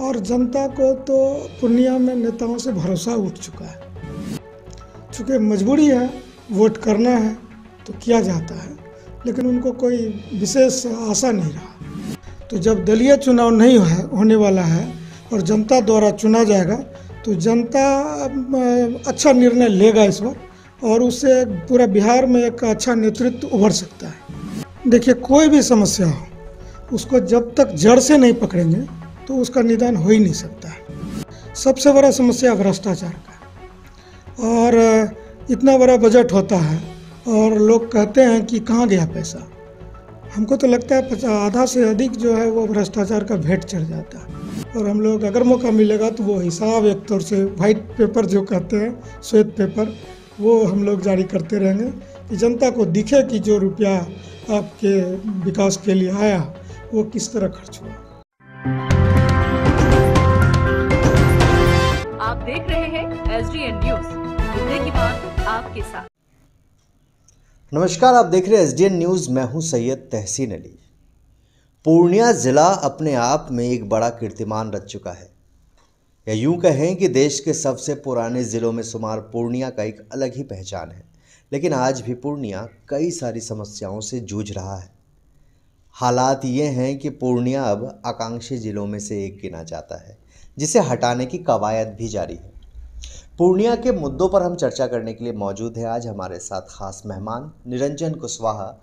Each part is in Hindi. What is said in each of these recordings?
और जनता को तो पूर्णिया में नेताओं से भरोसा उठ चुका है चूँकि मजबूरी है वोट करना है तो किया जाता है लेकिन उनको कोई विशेष आशा नहीं रहा तो जब दलीय चुनाव नहीं है होने वाला है और जनता द्वारा चुना जाएगा तो जनता अच्छा निर्णय लेगा इस बार और उससे पूरा बिहार में एक अच्छा नेतृत्व उभर सकता है देखिए कोई भी समस्या हो उसको जब तक जड़ से नहीं पकड़ेंगे तो उसका निदान हो ही नहीं सकता है सबसे बड़ा समस्या भ्रष्टाचार का और इतना बड़ा बजट होता है और लोग कहते हैं कि कहाँ गया पैसा हमको तो लगता है आधा से अधिक जो है वो भ्रष्टाचार का भेंट चढ़ जाता है और हम लोग अगर मौका मिलेगा तो वो हिसाब एक तौर से वाइट पेपर जो कहते हैं श्वेत पेपर वो हम लोग जारी करते रहेंगे कि जनता को दिखे कि जो रुपया आपके विकास के लिए आया वो किस तरह खर्च हुआ आप देख रहे हैं एस डी एन न्यूज मुद्दे की बात आपके साथ नमस्कार आप देख रहे हैं एस डी एन न्यूज मैं हूं सैयद तहसीन अली पूर्णिया जिला अपने आप में एक बड़ा कीर्तिमान रच चुका है या यूं कहें कि देश के सबसे पुराने ज़िलों में शुमार पूर्णिया का एक अलग ही पहचान है लेकिन आज भी पूर्णिया कई सारी समस्याओं से जूझ रहा है हालात ये हैं कि पूर्णिया अब आकांक्षी ज़िलों में से एक गिना जाता है जिसे हटाने की कवायद भी जारी है पूर्णिया के मुद्दों पर हम चर्चा करने के लिए मौजूद है आज हमारे साथ खास मेहमान निरंजन कुशवाहा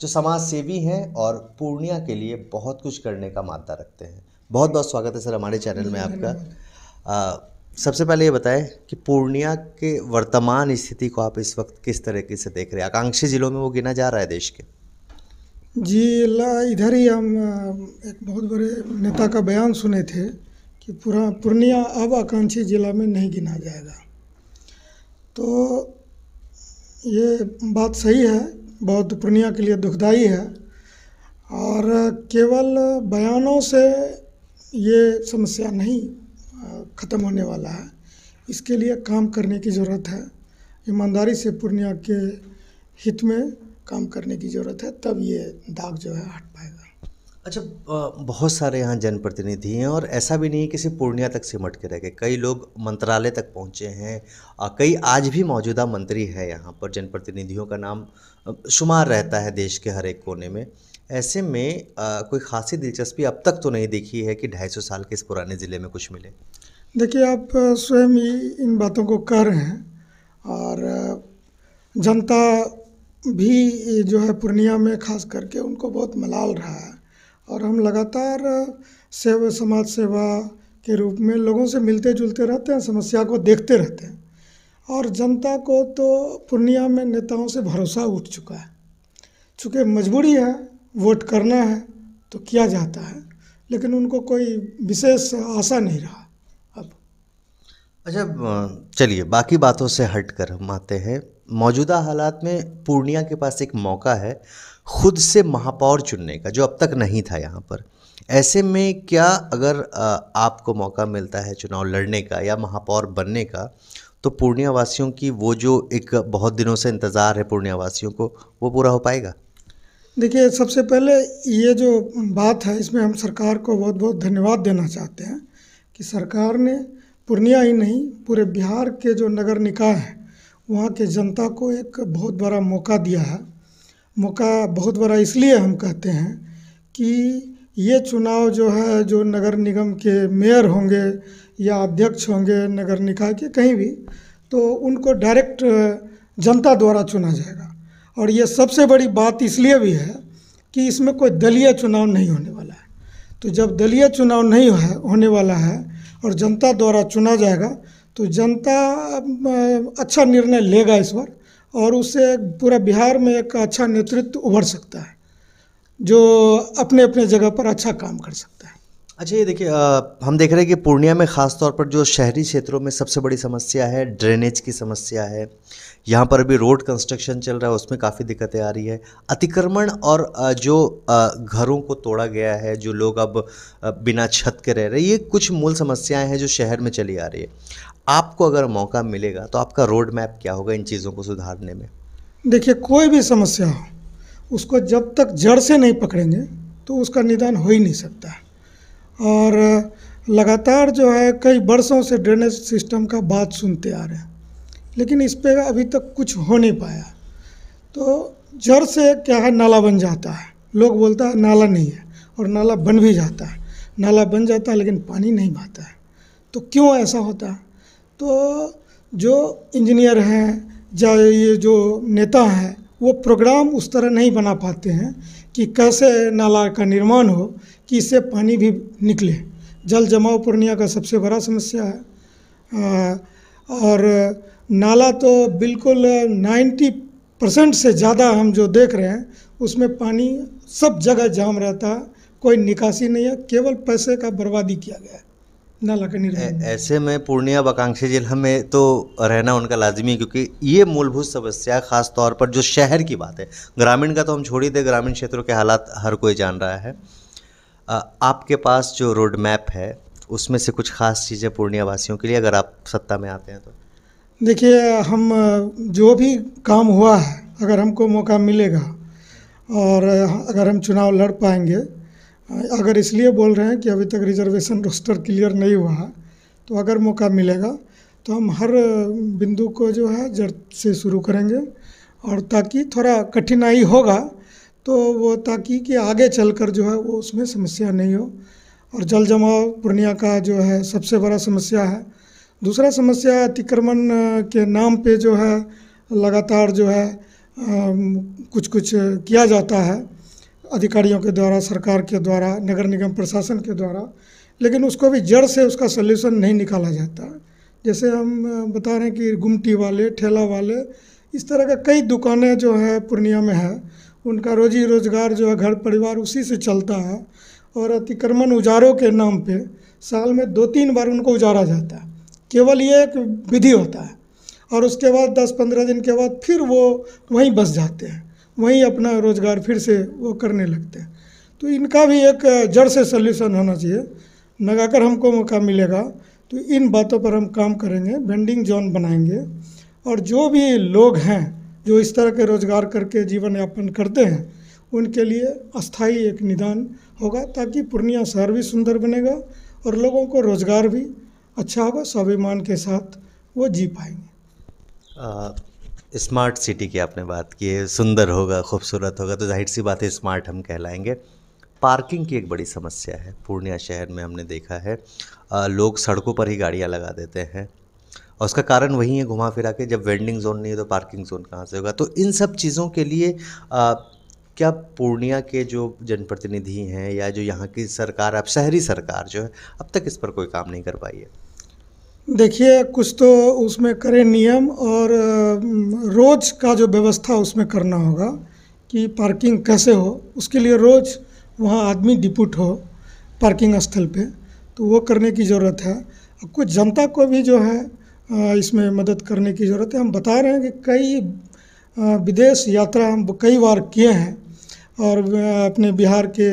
जो समाज सेवी हैं और पूर्णिया के लिए बहुत कुछ करने का मादा रखते हैं बहुत बहुत स्वागत है सर हमारे चैनल में आपका आ, सबसे पहले ये बताएं कि पूर्णिया के वर्तमान स्थिति को आप इस वक्त किस तरीके से देख रहे हैं आकांक्षी ज़िलों में वो गिना जा रहा है देश के जी अल्लाह इधर ही हम एक बहुत बड़े नेता का बयान सुने थे कि पूरा पूर्णिया अब आकांक्षी ज़िला में नहीं गिना जाएगा तो ये बात सही है बहुत पूर्णिया के लिए दुखदाई है और केवल बयानों से ये समस्या नहीं ख़त्म होने वाला है इसके लिए काम करने की ज़रूरत है ईमानदारी से पूर्णिया के हित में काम करने की ज़रूरत है तब ये दाग जो है हट पाएगा अच्छा बहुत सारे यहाँ जनप्रतिनिधि हैं और ऐसा भी नहीं है कि सिर्फ पूर्णिया तक सिमट के रह गए कई लोग मंत्रालय तक पहुँचे हैं और कई आज भी मौजूदा मंत्री है यहाँ पर जनप्रतिनिधियों का नाम शुमार रहता है देश के हर एक कोने में ऐसे में आ, कोई खासी दिलचस्पी अब तक तो नहीं देखी है कि ढाई साल के इस पुराने ज़िले में कुछ मिले देखिए आप स्वयं ही इन बातों को कर रहे हैं और जनता भी जो है पूर्णिया में खास करके उनको बहुत मलाल रहा है और हम लगातार सेवा समाज सेवा के रूप में लोगों से मिलते जुलते रहते हैं समस्या को देखते रहते हैं और जनता को तो पूर्णिया में नेताओं से भरोसा उठ चुका है चूँकि मजबूरी है वोट करना है तो किया जाता है लेकिन उनको कोई विशेष आशा नहीं रहा अच्छा चलिए बाकी बातों से हट कर हम आते हैं मौजूदा हालात में पूर्णिया के पास एक मौका है खुद से महापौर चुनने का जो अब तक नहीं था यहाँ पर ऐसे में क्या अगर आपको मौका मिलता है चुनाव लड़ने का या महापौर बनने का तो पूर्णिया वासियों की वो जो एक बहुत दिनों से इंतज़ार है पूर्णिया वासियों को वो पूरा हो पाएगा देखिए सबसे पहले ये जो बात है इसमें हम सरकार को बहुत बहुत धन्यवाद देना चाहते हैं कि सरकार ने पूर्णिया ही नहीं पूरे बिहार के जो नगर निकाय हैं वहाँ के जनता को एक बहुत बड़ा मौका दिया है मौका बहुत बड़ा इसलिए हम कहते हैं कि ये चुनाव जो है जो नगर निगम के मेयर होंगे या अध्यक्ष होंगे नगर निकाय के कहीं भी तो उनको डायरेक्ट जनता द्वारा चुना जाएगा और ये सबसे बड़ी बात इसलिए भी है कि इसमें कोई दलीय चुनाव नहीं होने वाला है तो जब दलीय चुनाव नहीं है होने वाला है और जनता द्वारा चुना जाएगा तो जनता अच्छा निर्णय लेगा इस बार और उससे पूरा बिहार में एक अच्छा नेतृत्व उभर सकता है जो अपने अपने जगह पर अच्छा काम कर सकता है अच्छा ये देखिए हम देख रहे हैं कि पूर्णिया में ख़ास तौर पर जो शहरी क्षेत्रों में सबसे बड़ी समस्या है ड्रेनेज की समस्या है यहाँ पर अभी रोड कंस्ट्रक्शन चल रहा है उसमें काफ़ी दिक्कतें आ रही है अतिक्रमण और जो घरों को तोड़ा गया है जो लोग अब बिना छत के रह रहे ये कुछ मूल समस्याएं हैं जो शहर में चली आ रही है आपको अगर मौका मिलेगा तो आपका रोड मैप क्या होगा इन चीज़ों को सुधारने में देखिए कोई भी समस्या हो उसको जब तक जड़ से नहीं पकड़ेंगे तो उसका निदान हो ही नहीं सकता है और लगातार जो है कई बरसों से ड्रेनेज सिस्टम का बात सुनते आ रहे हैं लेकिन इस पर अभी तक कुछ हो नहीं पाया तो जड़ से क्या है नाला बन जाता है लोग बोलता है नाला नहीं है और नाला बन भी जाता है नाला बन जाता है लेकिन पानी नहीं बहता है तो क्यों ऐसा होता है तो जो इंजीनियर हैं या ये जो नेता हैं वो प्रोग्राम उस तरह नहीं बना पाते हैं कि कैसे नाला का निर्माण हो कि इससे पानी भी निकले जल जमाव पूर्णिया का सबसे बड़ा समस्या है और नाला तो बिल्कुल 90 परसेंट से ज़्यादा हम जो देख रहे हैं उसमें पानी सब जगह जाम रहता है कोई निकासी नहीं है केवल पैसे का बर्बादी किया गया है नाला का निर्माण ऐसे में पूर्णिया वाकांक्षी जिला में तो रहना उनका लाजमी है क्योंकि ये मूलभूत समस्या खास तौर पर जो शहर की बात है ग्रामीण का तो हम छोड़ ही दे ग्रामीण क्षेत्रों के हालात हर कोई जान रहा है आपके पास जो रोड मैप है उसमें से कुछ ख़ास चीज़ें पूर्णिया वासियों के लिए अगर आप सत्ता में आते हैं तो देखिए हम जो भी काम हुआ है अगर हमको मौका मिलेगा और अगर हम चुनाव लड़ पाएंगे अगर इसलिए बोल रहे हैं कि अभी तक रिजर्वेशन रोस्टर क्लियर नहीं हुआ है तो अगर मौका मिलेगा तो हम हर बिंदु को जो है जड़ से शुरू करेंगे और ताकि थोड़ा कठिनाई होगा तो वो ताकि कि आगे चलकर जो है वो उसमें समस्या नहीं हो और जल जमाव पूर्णिया का जो है सबसे बड़ा समस्या है दूसरा समस्या अतिक्रमण के नाम पे जो है लगातार जो है कुछ कुछ किया जाता है अधिकारियों के द्वारा सरकार के द्वारा नगर निगम प्रशासन के द्वारा लेकिन उसको भी जड़ से उसका सल्यूशन नहीं निकाला जाता है जैसे हम बता रहे हैं कि गुमटी वाले ठेला वाले इस तरह का कई दुकानें जो है पूर्णिया में है उनका रोजी रोज़गार जो है घर परिवार उसी से चलता है और अतिक्रमण उजारों के नाम पे साल में दो तीन बार उनको उजारा जाता है केवल ये एक विधि होता है और उसके बाद दस पंद्रह दिन के बाद फिर वो वहीं बस जाते हैं वहीं अपना रोज़गार फिर से वो करने लगते हैं तो इनका भी एक जड़ से सल्यूशन होना चाहिए लगाकर हमको मौका मिलेगा तो इन बातों पर हम काम करेंगे बेंडिंग जोन बनाएंगे और जो भी लोग हैं जो इस तरह के रोज़गार करके जीवन यापन करते हैं उनके लिए अस्थाई एक निदान होगा ताकि पूर्णिया शहर भी सुंदर बनेगा और लोगों को रोज़गार भी अच्छा होगा स्वाभिमान के साथ वो जी पाएंगे स्मार्ट सिटी की आपने बात की है सुंदर होगा खूबसूरत होगा तो जाहिर सी बात है स्मार्ट हम कहलाएंगे पार्किंग की एक बड़ी समस्या है पूर्णिया शहर में हमने देखा है आ, लोग सड़कों पर ही गाड़ियाँ लगा देते हैं और उसका कारण वही है घुमा फिरा के जब वेंडिंग जोन नहीं है तो पार्किंग जोन कहाँ से होगा तो इन सब चीज़ों के लिए आ, क्या पूर्णिया के जो जनप्रतिनिधि हैं या जो यहाँ की सरकार अब शहरी सरकार जो है अब तक इस पर कोई काम नहीं कर पाई है देखिए कुछ तो उसमें करें नियम और रोज़ का जो व्यवस्था उसमें करना होगा कि पार्किंग कैसे हो उसके लिए रोज़ वहाँ आदमी डिपुट हो पार्किंग स्थल पे तो वो करने की ज़रूरत है कुछ जनता को भी जो है इसमें मदद करने की ज़रूरत है हम बता रहे हैं कि कई विदेश यात्रा हम कई बार किए हैं और अपने बिहार के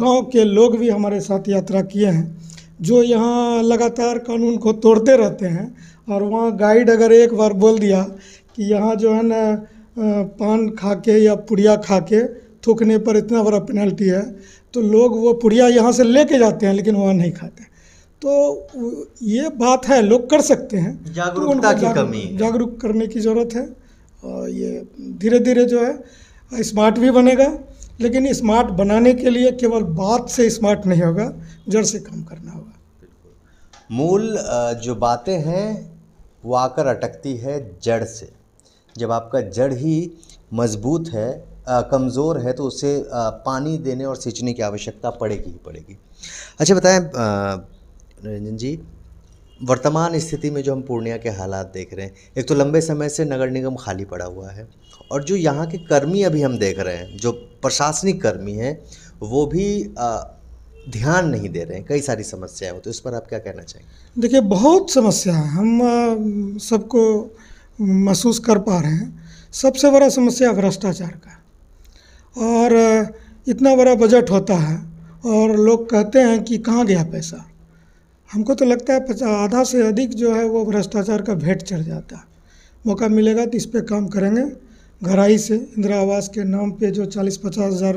गांव के लोग भी हमारे साथ यात्रा किए हैं जो यहाँ लगातार कानून को तोड़ते रहते हैं और वहाँ गाइड अगर एक बार बोल दिया कि यहाँ जो है ना पान खा के या पुड़िया खा के थूकने पर इतना बड़ा पेनल्टी है तो लोग वो पुड़िया यहाँ से लेके जाते हैं लेकिन वहाँ नहीं खाते तो ये बात है लोग कर सकते हैं तो जागरूकता की कमी जागरूक करने की ज़रूरत है और ये धीरे धीरे जो है स्मार्ट भी बनेगा लेकिन स्मार्ट बनाने के लिए केवल बात से स्मार्ट नहीं होगा जड़ से काम करना होगा मूल जो बातें हैं वो आकर अटकती है जड़ से जब आपका जड़ ही मजबूत है कमज़ोर है तो उसे पानी देने और सींचने की आवश्यकता पड़ेगी ही पड़ेगी अच्छा बताएं निरंजन जी वर्तमान स्थिति में जो हम पूर्णिया के हालात देख रहे हैं एक तो लंबे समय से नगर निगम खाली पड़ा हुआ है और जो यहाँ के कर्मी अभी हम देख रहे हैं जो प्रशासनिक कर्मी हैं वो भी आ, ध्यान नहीं दे रहे हैं कई सारी समस्याएं हो तो इस पर आप क्या कहना चाहेंगे देखिए बहुत समस्या है हम सबको महसूस कर पा रहे हैं सबसे बड़ा समस्या भ्रष्टाचार का और इतना बड़ा बजट होता है और लोग कहते हैं कि कहाँ गया पैसा हमको तो लगता है आधा से अधिक जो है वो भ्रष्टाचार का भेंट चढ़ जाता है मौका मिलेगा तो इस पर काम करेंगे घराई से इंदिरा आवास के नाम पे जो चालीस पचास हज़ार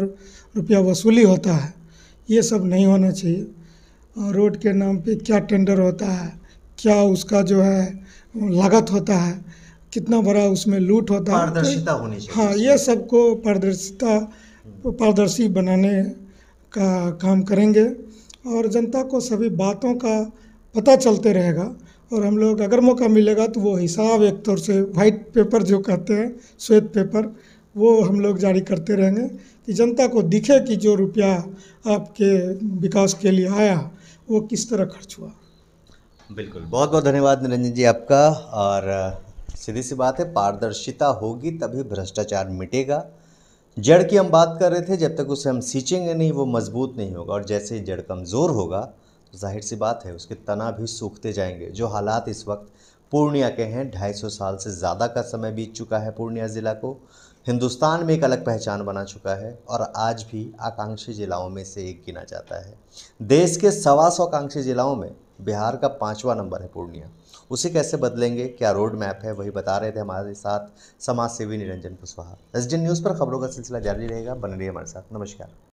रुपया वसूली होता है ये सब नहीं होना चाहिए रोड के नाम पे क्या टेंडर होता है क्या उसका जो है लागत होता है कितना बड़ा उसमें लूट होता है पारदर्शिता होनी चाहिए हाँ ये सबको पारदर्शिता पारदर्शी बनाने का काम करेंगे और जनता को सभी बातों का पता चलते रहेगा और हम लोग अगर मौका मिलेगा तो वो हिसाब एक तौर से वाइट पेपर जो कहते हैं श्वेत पेपर वो हम लोग जारी करते रहेंगे कि जनता को दिखे कि जो रुपया आपके विकास के लिए आया वो किस तरह खर्च हुआ बिल्कुल बहुत बहुत धन्यवाद निरंजन जी आपका और सीधी सी बात है पारदर्शिता होगी तभी भ्रष्टाचार मिटेगा जड़ की हम बात कर रहे थे जब तक उसे हम सींचेंगे नहीं वो मजबूत नहीं होगा और जैसे ही जड़ कमज़ोर होगा तो जाहिर सी बात है उसके तना भी सूखते जाएंगे जो हालात इस वक्त पूर्णिया के हैं 250 साल से ज़्यादा का समय बीत चुका है पूर्णिया ज़िला को हिंदुस्तान में एक अलग पहचान बना चुका है और आज भी आकांक्षी ज़िलाओं में से एक गिना जाता है देश के सवा सौ आकांक्षी ज़िलाओं में बिहार का पाँचवा नंबर है पूर्णिया उसे कैसे बदलेंगे क्या रोड मैप है वही बता रहे थे हमारे साथ समाज सेवी निरंजन कुशवाहा एस न्यूज़ पर खबरों का सिलसिला जारी रहेगा बन रही हमारे साथ नमस्कार